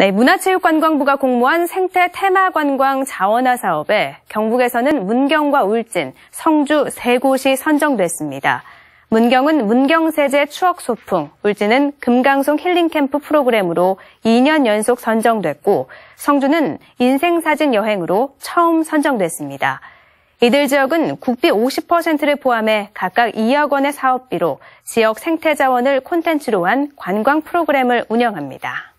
네, 문화체육관광부가 공모한 생태 테마관광 자원화 사업에 경북에서는 문경과 울진, 성주 세 곳이 선정됐습니다. 문경은 문경세제 추억 소풍, 울진은 금강송 힐링캠프 프로그램으로 2년 연속 선정됐고, 성주는 인생사진 여행으로 처음 선정됐습니다. 이들 지역은 국비 50%를 포함해 각각 2억 원의 사업비로 지역 생태자원을 콘텐츠로 한 관광 프로그램을 운영합니다.